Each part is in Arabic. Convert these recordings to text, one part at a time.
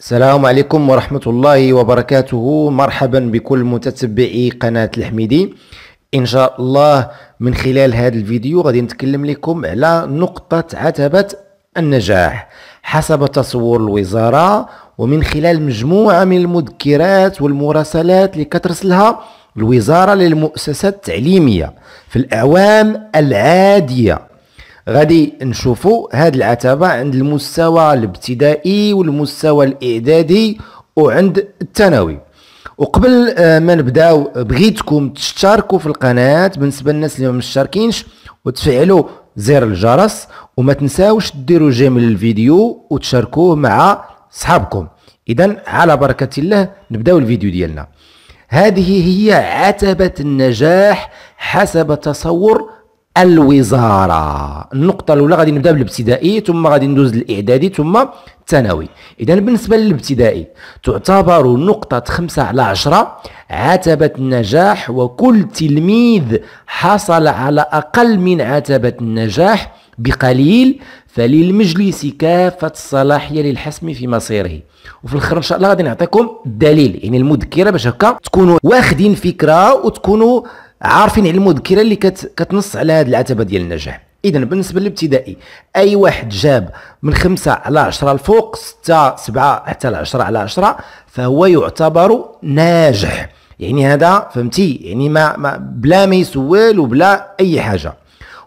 السلام عليكم ورحمة الله وبركاته مرحبا بكل متتبعي قناة الحميدي إن شاء الله من خلال هذا الفيديو غادي نتكلم لكم على نقطة عتبة النجاح حسب تصور الوزارة ومن خلال مجموعة من المذكرات والمراسلات اللي كترسلها الوزارة للمؤسسات التعليمية في الأعوام العادية غادي نشوفوا هاد العتبه عند المستوى الابتدائي والمستوى الاعدادي وعند الثانوي وقبل آه، ما نبداو بغيتكم تشتركوا في القناه بالنسبه للناس اللي ما مشتركينش وتفعلوا زر الجرس وما تنساوش ديروا جيم للفيديو وتشاركوه مع صحابكم اذا على بركه الله نبداو الفيديو ديالنا هذه هي عتبه النجاح حسب تصور الوزاره النقطه الاولى غادي نبدا بالابتدائي ثم غادي ندوز للاعدادي ثم الثانوي اذا بالنسبه للابتدائي تعتبر نقطه 5 على 10 عتبه النجاح وكل تلميذ حصل على اقل من عتبه النجاح بقليل فللمجلس كافة الصلاحية للحسم في مصيره وفي الاخر ان شاء الله غادي نعطيكم الدليل يعني المذكرة باش هكا تكونوا واخدين فكرة وتكونوا عارفين على المذكره اللي كت... كتنص على هذه العتبه ديال النجاح اذا بالنسبه للابتدائي اي واحد جاب من 5 على 10 الفوق 6 7 حتى ل 10 على 10 فهو يعتبر ناجح يعني هذا فهمتي يعني ما, ما بلا ما يسول وبلا اي حاجه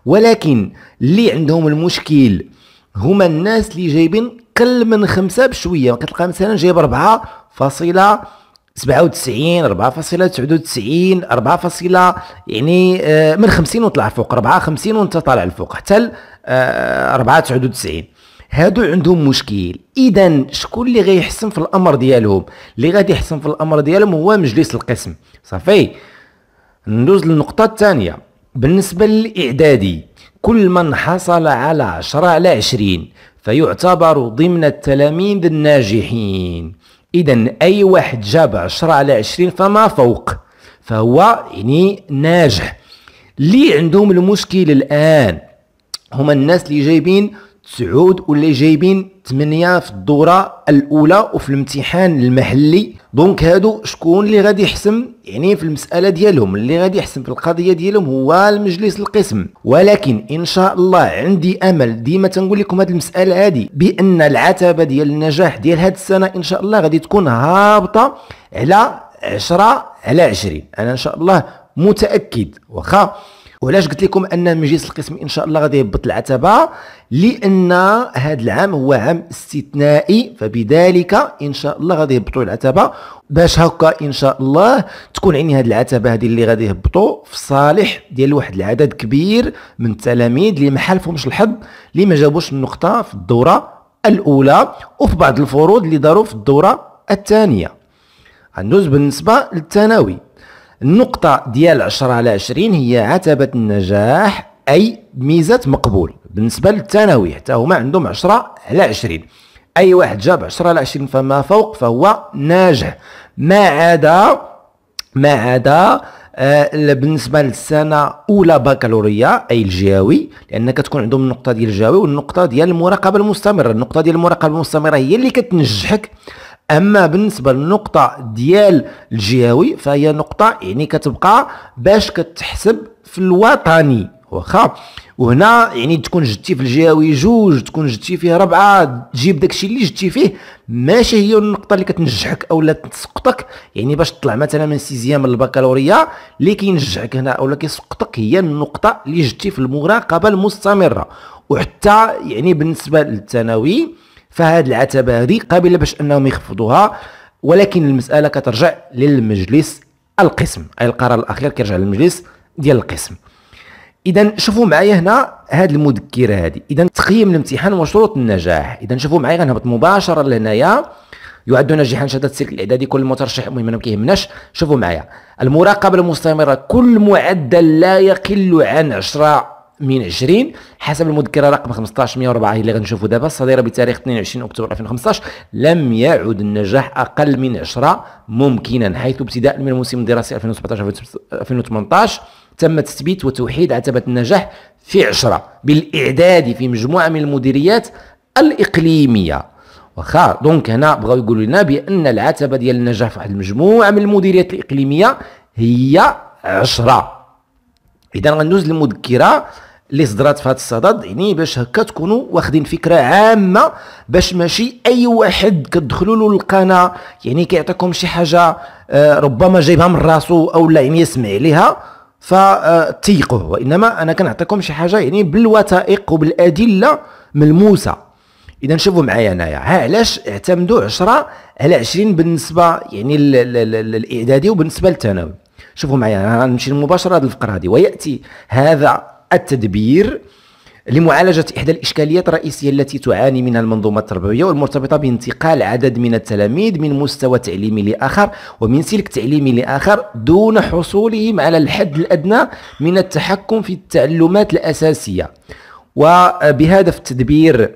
ولكن اللي عندهم المشكل هما الناس اللي جايبين قل من خمسة بشويه كتلقى مثلا جايب 4 فاصله 97 4.99 4, يعني آه، من 50 وطلع فوق 54 وانت طالع لفوق حتى ل 4.99 آه، هادو عندهم مشكل اذا شكون اللي غيحسن في الامر ديالهم اللي غادي يحسن في الامر ديالهم هو مجلس القسم صافي ندوز للنقطه الثانيه بالنسبه للاعدادي كل من حصل على 10 على 20 فيعتبر ضمن التلاميذ الناجحين اذا اي واحد جاب 10 على 20 فما فوق فهو يعني ناجح اللي عندهم المشكل الان هما الناس اللي جايبين تسعود واللي جايبين 8 في الدوره الاولى وفي الامتحان المحلي دونك هادو شكون اللي غادي يحسم يعني في المساله ديالهم اللي غادي يحسم في القضيه ديالهم هو المجلس القسم ولكن ان شاء الله عندي امل ديما تنقول لكم هذه المساله هذه بان العتبه ديال النجاح ديال هذه السنه ان شاء الله غادي تكون هابطه على 10 على 20 انا ان شاء الله متاكد واخا وعلاش قلت لكم ان مجلس القسم ان شاء الله غادي يهبط العتبه لان هذا العام هو عام استثنائي فبذلك ان شاء الله غادي يهبطوا العتبه باش هكا ان شاء الله تكون عيني هذه العتبه هذه اللي غادي يهبطوا في الصالح ديال واحد العدد كبير من التلاميذ اللي ما حالفهمش الحظ اللي ما جابوش النقطه في الدوره الاولى وفي بعض الفروض اللي داروا في الدوره الثانيه غندوز بالنسبه للثانوي النقطة ديال 10 على 20 هي عتبة النجاح أي ميزة مقبول بالنسبة للثانوي حتى هما عندهم 10 على 20 أي واحد جاب 10 على 20 فما فوق فهو ناجح ما عدا ما عدا آه بالنسبه للسنه اولى بكالوريا اي الجهوي لان كتكون عندهم النقطه ديال الجهوي والنقطه ديال المراقبه المستمره النقطه ديال المراقبه المستمره هي اللي كتنجحك اما بالنسبه للنقطه ديال الجهوي فهي نقطه يعني كتبقى باش كتحسب في الوطني واخا وهنا يعني تكون جدتي في الجهوي جوج تكون جدتي فيه ربعه تجيب داكشي اللي جدتي فيه ماشي هي النقطه اللي كتنجحك اولا تسقطك يعني باش تطلع مثلا من سيزيام البكالوريا اللي كينجحك هنا اولا كيسقطك هي النقطه اللي جدتي في المراقبه المستمره وحتى يعني بالنسبه للثانوي فهاد العتبه هذه قابله باش انهم يخفضوها ولكن المساله كترجع للمجلس القسم اي القرار الاخير كيرجع للمجلس ديال القسم اذا شوفوا معايا هنا هاد المذكره هذه اذا تقييم الامتحان وشروط النجاح اذا شوفوا معايا غنهبط مباشره لهنايا يعد ناجحا شهاده السلك الاعدادي كل مترشح المهم ما كيهمناش شوفوا معايا المراقبه المستمره كل معدل لا يقل عن 10 من 20 حسب المذكره رقم 1504 اللي غنشوفوا دابا الصادره بتاريخ 22 اكتوبر 2015 لم يعد النجاح اقل من 10 ممكنا حيث ابتداء من الموسم الدراسي 2017 2018 تم تثبيت وتوحيد عتبه النجاح في 10 بالاعداد في مجموعه من المديريات الاقليميه واخا دونك هنا بغاو يقولوا لنا بان العتبه ديال النجاح في واحد المجموعه من المديريات الاقليميه هي 10 اذا غندوز للمذكره اللي صدرات في هذا الصدد يعني باش هكا تكونوا واخدين فكره عامه باش ماشي اي واحد كتدخلوا له القناه يعني كيعطيكم شي حاجه آه، ربما جايبها من راسو او لا يعني يسمع ليها فتيقوه وانما انا كنعطيكم شي حاجه يعني بالوثائق وبالادله ملموسه اذا شوفوا معايا انايا ها علاش اعتمدوا 10 على 20 بالنسبه يعني للاعدادي وبالنسبه للثانوي شوفوا معايا غنمشي مباشره هذه الفقره هذه وياتي هذا التدبير لمعالجة إحدى الإشكاليات الرئيسية التي تعاني منها المنظومة التربوية والمرتبطة بانتقال عدد من التلاميذ من مستوى تعليمي لآخر ومن سلك تعليمي لآخر دون حصولهم على الحد الأدنى من التحكم في التعلمات الأساسية وبهدف تدبير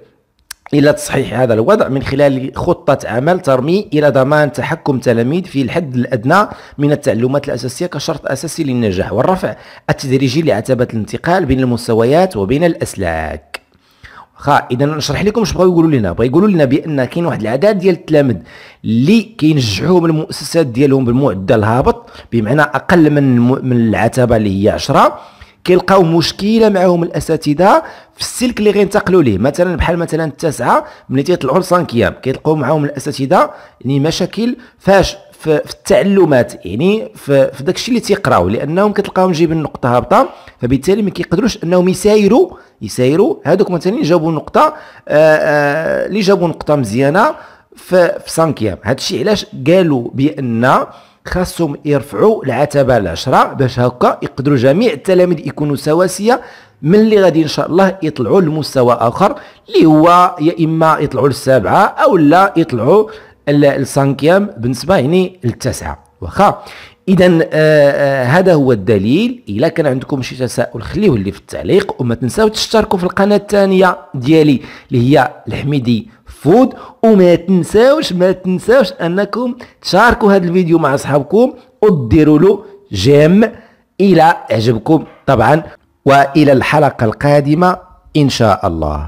إلى تصحيح هذا الوضع من خلال خطة عمل ترمي إلى ضمان تحكم التلاميذ في الحد الأدنى من التعلمات الأساسية كشرط أساسي للنجاح والرفع التدريجي لعتبة الانتقال بين المستويات وبين الأسلاك خا اذا نشرح لكم واش بغاو يقولوا لنا بغاو يقولوا لنا بان كاين واحد العدد ديال التلامذ اللي كينجحوهم المؤسسات ديالهم بالمعدل الهابط بمعنى اقل من من العتبه اللي هي 10 كيلقاو مشكله معاهم الاساتذه في السلك اللي غينتقلوا ليه مثلا بحال مثلا التاسعه ملي تيطلعوا لسانكيام كيلقاو معاهم الاساتذه يعني مشاكل فاش في التعلمات يعني في, في داكشي اللي تيقراو لانهم كتلقاهم جايبين نقطه هابطه فبالتالي ما كيقدروش انهم يسايروا يسايروا هذوك مثلا جابوا نقطه آه، آه، اللي جابوا نقطه مزيانه في سانكيام الشيء علاش قالوا بان خاصهم يرفعوا العتبه العشرة باش هكا يقدروا جميع التلاميذ يكونوا سواسيه من اللي غادي ان شاء الله يطلعوا لمستوى اخر اللي هو يا اما يطلعوا للسابعه او لا يطلعوا السانكيام بالنسبه يعني للتاسعه واخا اذا آه،, آه هذا هو الدليل الا كان عندكم شي تساؤل خليه لي في التعليق وما تنساو تشتركوا في القناه الثانيه ديالي اللي هي الحميدي فود وما تنساوش ما تنساوش انكم تشاركوا هذا الفيديو مع اصحابكم وديروا له جيم الى عجبكم طبعا والى الحلقه القادمه ان شاء الله